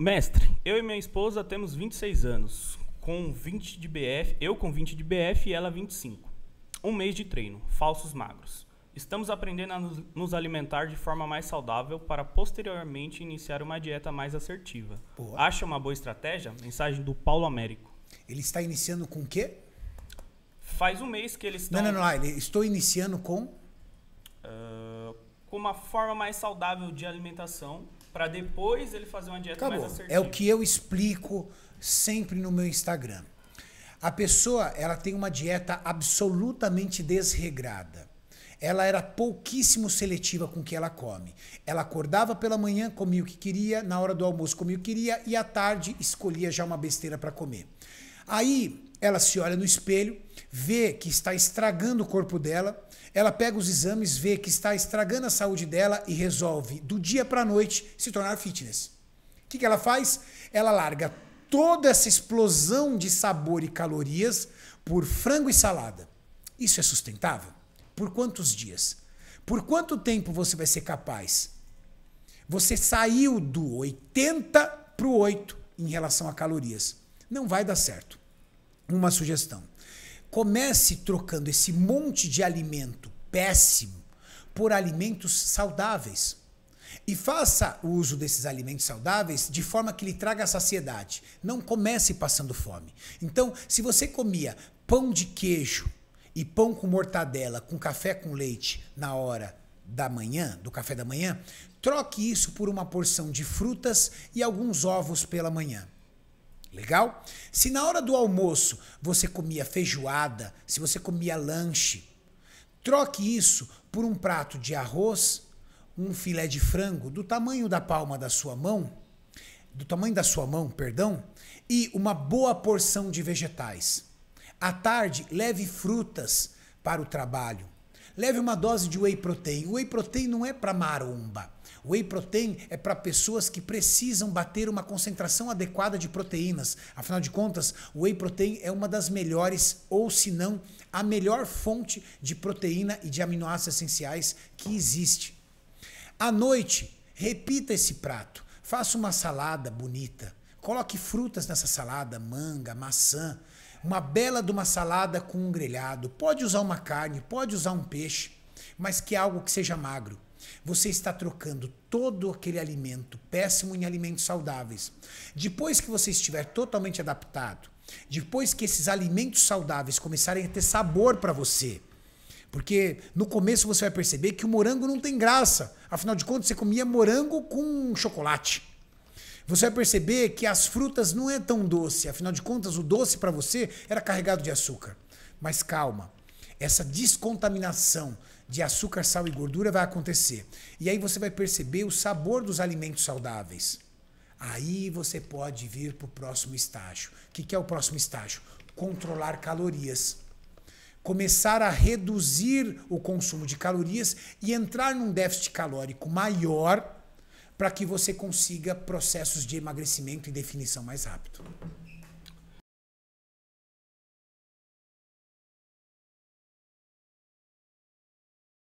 Mestre, eu e minha esposa temos 26 anos, com 20 de BF, eu com 20 de BF e ela 25. Um mês de treino, falsos magros. Estamos aprendendo a nos alimentar de forma mais saudável para posteriormente iniciar uma dieta mais assertiva. Boa. Acha uma boa estratégia? Mensagem do Paulo Américo. Ele está iniciando com o quê? Faz um mês que eles estão. Não, não, não. Ah, estou iniciando com. Uh, com uma forma mais saudável de alimentação para depois ele fazer uma dieta Acabou. mais assertiva. É o que eu explico sempre no meu Instagram. A pessoa, ela tem uma dieta absolutamente desregrada. Ela era pouquíssimo seletiva com o que ela come. Ela acordava pela manhã, comia o que queria, na hora do almoço comia o que queria e à tarde escolhia já uma besteira para comer. Aí ela se olha no espelho, vê que está estragando o corpo dela, ela pega os exames, vê que está estragando a saúde dela e resolve, do dia para a noite, se tornar fitness. O que, que ela faz? Ela larga toda essa explosão de sabor e calorias por frango e salada. Isso é sustentável? Por quantos dias? Por quanto tempo você vai ser capaz? Você saiu do 80 para o 8 em relação a calorias. Não vai dar certo. Uma sugestão. Comece trocando esse monte de alimento péssimo por alimentos saudáveis. E faça o uso desses alimentos saudáveis de forma que lhe traga saciedade. Não comece passando fome. Então, se você comia pão de queijo e pão com mortadela, com café com leite na hora da manhã, do café da manhã, troque isso por uma porção de frutas e alguns ovos pela manhã. Legal? Se na hora do almoço você comia feijoada, se você comia lanche, troque isso por um prato de arroz, um filé de frango do tamanho da palma da sua mão, do tamanho da sua mão, perdão, e uma boa porção de vegetais. À tarde, leve frutas para o trabalho. Leve uma dose de whey protein. O whey protein não é para maromba. O whey protein é para pessoas que precisam bater uma concentração adequada de proteínas. Afinal de contas, o whey protein é uma das melhores, ou se não, a melhor fonte de proteína e de aminoácidos essenciais que existe. À noite, repita esse prato. Faça uma salada bonita. Coloque frutas nessa salada, manga, maçã uma bela de uma salada com um grelhado, pode usar uma carne, pode usar um peixe, mas que algo que seja magro. Você está trocando todo aquele alimento péssimo em alimentos saudáveis. Depois que você estiver totalmente adaptado, depois que esses alimentos saudáveis começarem a ter sabor para você, porque no começo você vai perceber que o morango não tem graça. Afinal de contas, você comia morango com chocolate. Você vai perceber que as frutas não é tão doce, afinal de contas, o doce para você era carregado de açúcar. Mas calma, essa descontaminação de açúcar, sal e gordura vai acontecer. E aí você vai perceber o sabor dos alimentos saudáveis. Aí você pode vir para o próximo estágio. O que, que é o próximo estágio? Controlar calorias. Começar a reduzir o consumo de calorias e entrar num déficit calórico maior para que você consiga processos de emagrecimento e definição mais rápido.